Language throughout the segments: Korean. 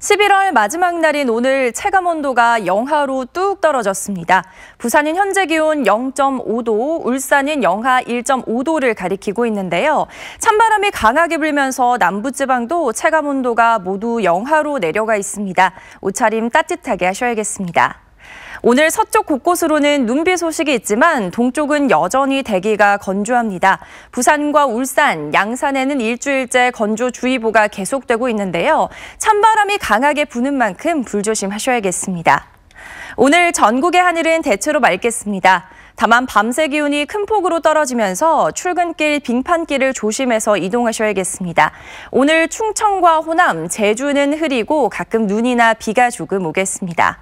11월 마지막 날인 오늘 체감 온도가 영하로 뚝 떨어졌습니다. 부산은 현재 기온 0.5도, 울산은 영하 1.5도를 가리키고 있는데요. 찬바람이 강하게 불면서 남부지방도 체감 온도가 모두 영하로 내려가 있습니다. 옷차림 따뜻하게 하셔야겠습니다. 오늘 서쪽 곳곳으로는 눈비 소식이 있지만 동쪽은 여전히 대기가 건조합니다. 부산과 울산, 양산에는 일주일째 건조주의보가 계속되고 있는데요. 찬바람이 강하게 부는 만큼 불조심하셔야겠습니다. 오늘 전국의 하늘은 대체로 맑겠습니다. 다만 밤새 기온이 큰 폭으로 떨어지면서 출근길 빙판길을 조심해서 이동하셔야겠습니다. 오늘 충청과 호남, 제주는 흐리고 가끔 눈이나 비가 조금 오겠습니다.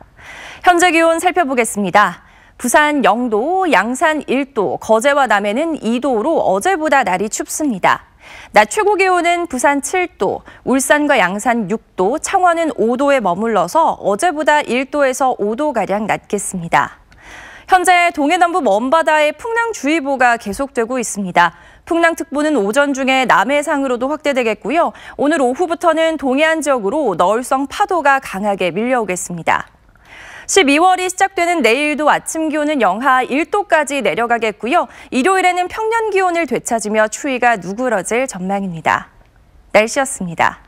현재 기온 살펴보겠습니다. 부산 영도 양산 1도, 거제와 남해는 2도로 어제보다 날이 춥습니다. 낮 최고 기온은 부산 7도, 울산과 양산 6도, 창원은 5도에 머물러서 어제보다 1도에서 5도가량 낮겠습니다. 현재 동해 남부 먼바다에 풍랑주의보가 계속되고 있습니다. 풍랑특보는 오전 중에 남해상으로도 확대되겠고요. 오늘 오후부터는 동해안 지역으로 너울성 파도가 강하게 밀려오겠습니다. 12월이 시작되는 내일도 아침 기온은 영하 1도까지 내려가겠고요. 일요일에는 평년 기온을 되찾으며 추위가 누그러질 전망입니다. 날씨였습니다.